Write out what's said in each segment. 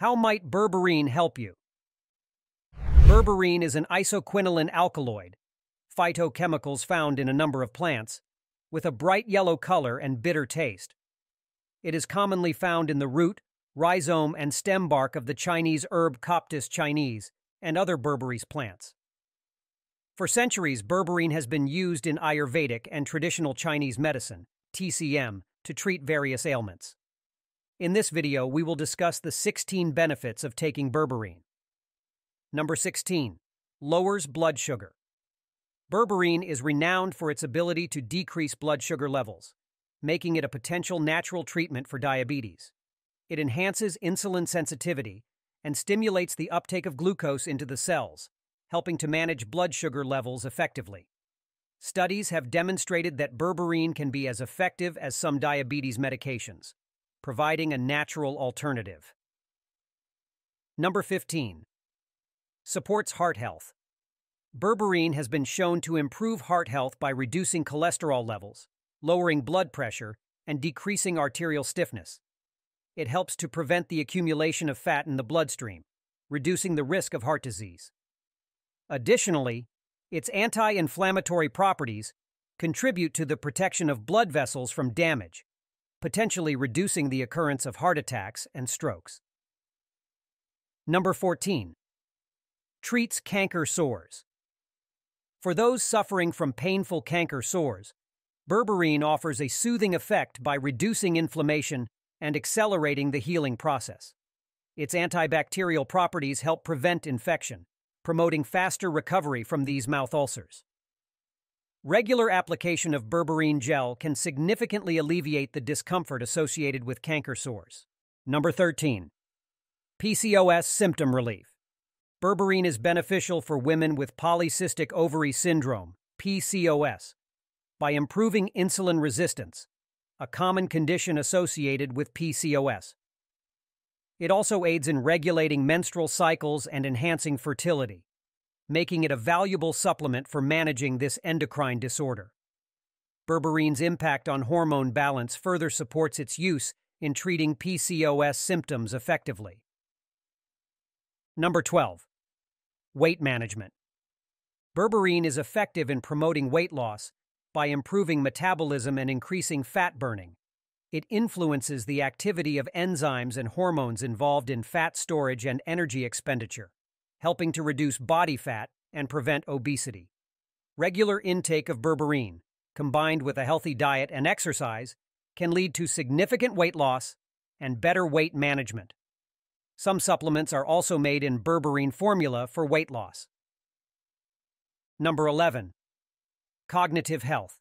How might berberine help you? Berberine is an isoquinoline alkaloid, phytochemicals found in a number of plants, with a bright yellow color and bitter taste. It is commonly found in the root, rhizome, and stem bark of the Chinese herb Coptis Chinese and other berberis plants. For centuries, berberine has been used in Ayurvedic and traditional Chinese medicine, TCM, to treat various ailments. In this video, we will discuss the 16 benefits of taking berberine. Number 16. Lowers blood sugar. Berberine is renowned for its ability to decrease blood sugar levels, making it a potential natural treatment for diabetes. It enhances insulin sensitivity and stimulates the uptake of glucose into the cells, helping to manage blood sugar levels effectively. Studies have demonstrated that berberine can be as effective as some diabetes medications providing a natural alternative. Number 15. Supports heart health. Berberine has been shown to improve heart health by reducing cholesterol levels, lowering blood pressure, and decreasing arterial stiffness. It helps to prevent the accumulation of fat in the bloodstream, reducing the risk of heart disease. Additionally, its anti-inflammatory properties contribute to the protection of blood vessels from damage, potentially reducing the occurrence of heart attacks and strokes. Number 14. Treats canker sores. For those suffering from painful canker sores, berberine offers a soothing effect by reducing inflammation and accelerating the healing process. Its antibacterial properties help prevent infection, promoting faster recovery from these mouth ulcers. Regular application of berberine gel can significantly alleviate the discomfort associated with canker sores. Number 13. PCOS symptom relief. Berberine is beneficial for women with polycystic ovary syndrome, PCOS, by improving insulin resistance, a common condition associated with PCOS. It also aids in regulating menstrual cycles and enhancing fertility making it a valuable supplement for managing this endocrine disorder. Berberine's impact on hormone balance further supports its use in treating PCOS symptoms effectively. Number 12. Weight Management Berberine is effective in promoting weight loss by improving metabolism and increasing fat burning. It influences the activity of enzymes and hormones involved in fat storage and energy expenditure helping to reduce body fat and prevent obesity. Regular intake of berberine, combined with a healthy diet and exercise, can lead to significant weight loss and better weight management. Some supplements are also made in berberine formula for weight loss. Number 11. Cognitive health.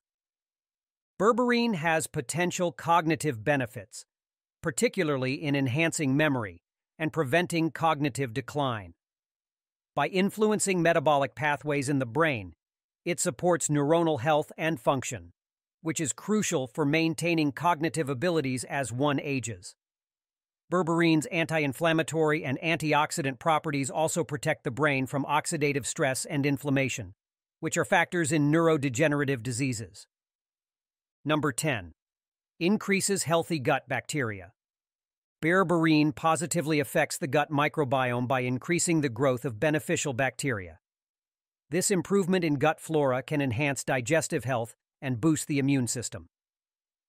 Berberine has potential cognitive benefits, particularly in enhancing memory and preventing cognitive decline. By influencing metabolic pathways in the brain, it supports neuronal health and function, which is crucial for maintaining cognitive abilities as one ages. Berberine's anti-inflammatory and antioxidant properties also protect the brain from oxidative stress and inflammation, which are factors in neurodegenerative diseases. Number 10. Increases healthy gut bacteria. Berberine positively affects the gut microbiome by increasing the growth of beneficial bacteria. This improvement in gut flora can enhance digestive health and boost the immune system.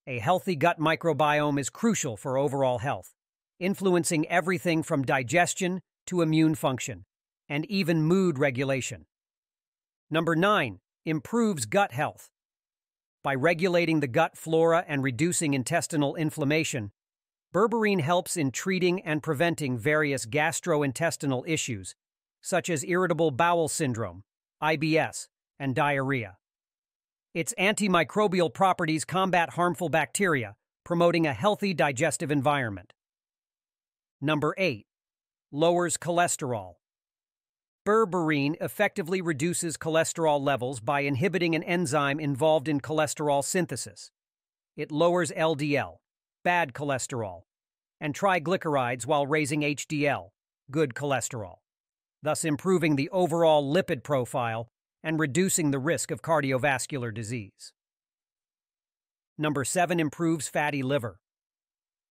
A healthy gut microbiome is crucial for overall health, influencing everything from digestion to immune function, and even mood regulation. Number 9. Improves gut health. By regulating the gut flora and reducing intestinal inflammation, Berberine helps in treating and preventing various gastrointestinal issues, such as irritable bowel syndrome, IBS, and diarrhea. Its antimicrobial properties combat harmful bacteria, promoting a healthy digestive environment. Number 8. Lowers cholesterol. Berberine effectively reduces cholesterol levels by inhibiting an enzyme involved in cholesterol synthesis. It lowers LDL, bad cholesterol, and triglycerides while raising HDL, good cholesterol, thus improving the overall lipid profile and reducing the risk of cardiovascular disease. Number 7 improves fatty liver.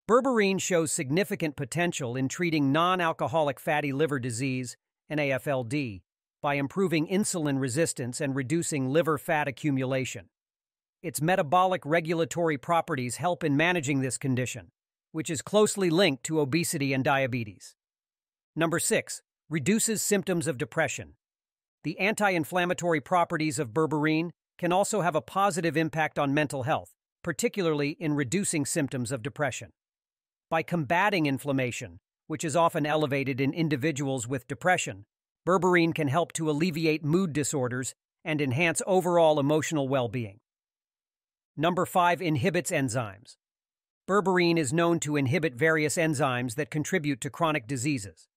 Berberine shows significant potential in treating non-alcoholic fatty liver disease (NAFLD) by improving insulin resistance and reducing liver fat accumulation. Its metabolic regulatory properties help in managing this condition, which is closely linked to obesity and diabetes. Number 6. Reduces symptoms of depression. The anti-inflammatory properties of berberine can also have a positive impact on mental health, particularly in reducing symptoms of depression. By combating inflammation, which is often elevated in individuals with depression, berberine can help to alleviate mood disorders and enhance overall emotional well-being. Number 5 inhibits enzymes. Berberine is known to inhibit various enzymes that contribute to chronic diseases.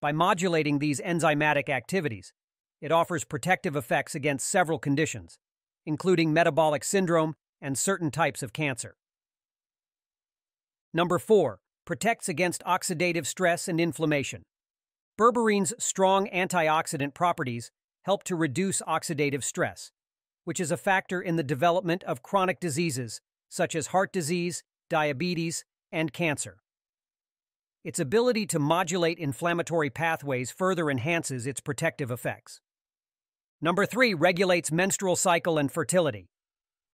By modulating these enzymatic activities, it offers protective effects against several conditions, including metabolic syndrome and certain types of cancer. Number 4. Protects against oxidative stress and inflammation. Berberine's strong antioxidant properties help to reduce oxidative stress, which is a factor in the development of chronic diseases such as heart disease, diabetes, and cancer. Its ability to modulate inflammatory pathways further enhances its protective effects. Number three regulates menstrual cycle and fertility.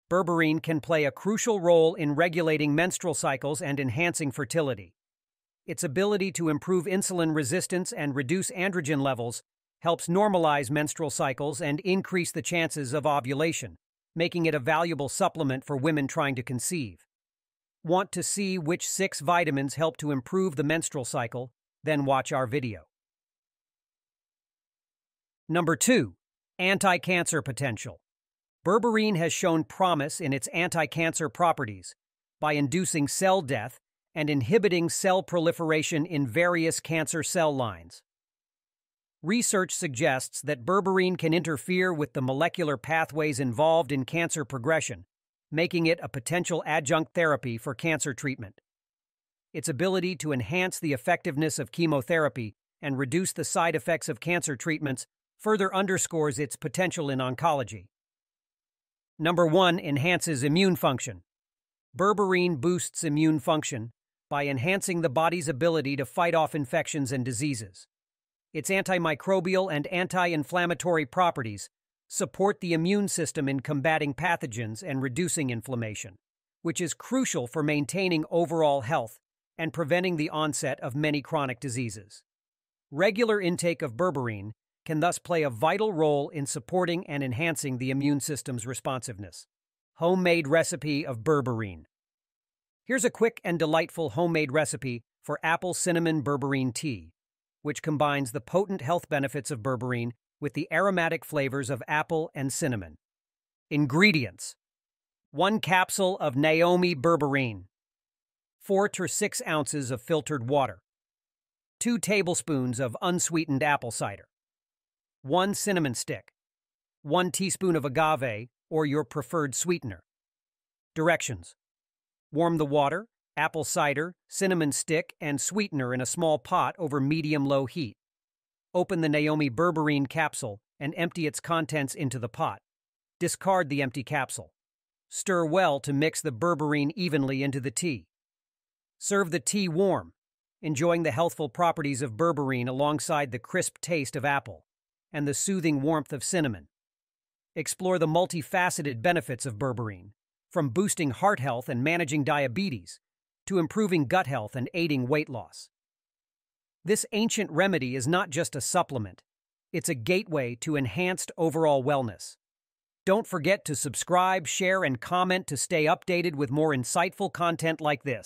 Berberine can play a crucial role in regulating menstrual cycles and enhancing fertility. Its ability to improve insulin resistance and reduce androgen levels helps normalize menstrual cycles and increase the chances of ovulation, making it a valuable supplement for women trying to conceive. Want to see which six vitamins help to improve the menstrual cycle? Then watch our video. Number 2. Anti-cancer potential. Berberine has shown promise in its anti-cancer properties by inducing cell death and inhibiting cell proliferation in various cancer cell lines. Research suggests that berberine can interfere with the molecular pathways involved in cancer progression, making it a potential adjunct therapy for cancer treatment. Its ability to enhance the effectiveness of chemotherapy and reduce the side effects of cancer treatments further underscores its potential in oncology. Number 1 enhances immune function. Berberine boosts immune function by enhancing the body's ability to fight off infections and diseases its antimicrobial and anti inflammatory properties support the immune system in combating pathogens and reducing inflammation, which is crucial for maintaining overall health and preventing the onset of many chronic diseases. Regular intake of berberine can thus play a vital role in supporting and enhancing the immune system's responsiveness. Homemade recipe of berberine. Here's a quick and delightful homemade recipe for apple cinnamon berberine tea which combines the potent health benefits of berberine with the aromatic flavors of apple and cinnamon. Ingredients 1 capsule of Naomi berberine, 4 to 6 ounces of filtered water, 2 tablespoons of unsweetened apple cider, 1 cinnamon stick, 1 teaspoon of agave or your preferred sweetener. Directions Warm the water, apple cider, cinnamon stick, and sweetener in a small pot over medium low heat. Open the Naomi berberine capsule and empty its contents into the pot. Discard the empty capsule. Stir well to mix the berberine evenly into the tea. Serve the tea warm, enjoying the healthful properties of berberine alongside the crisp taste of apple and the soothing warmth of cinnamon. Explore the multifaceted benefits of berberine, from boosting heart health and managing diabetes to improving gut health and aiding weight loss. This ancient remedy is not just a supplement, it's a gateway to enhanced overall wellness. Don't forget to subscribe, share, and comment to stay updated with more insightful content like this.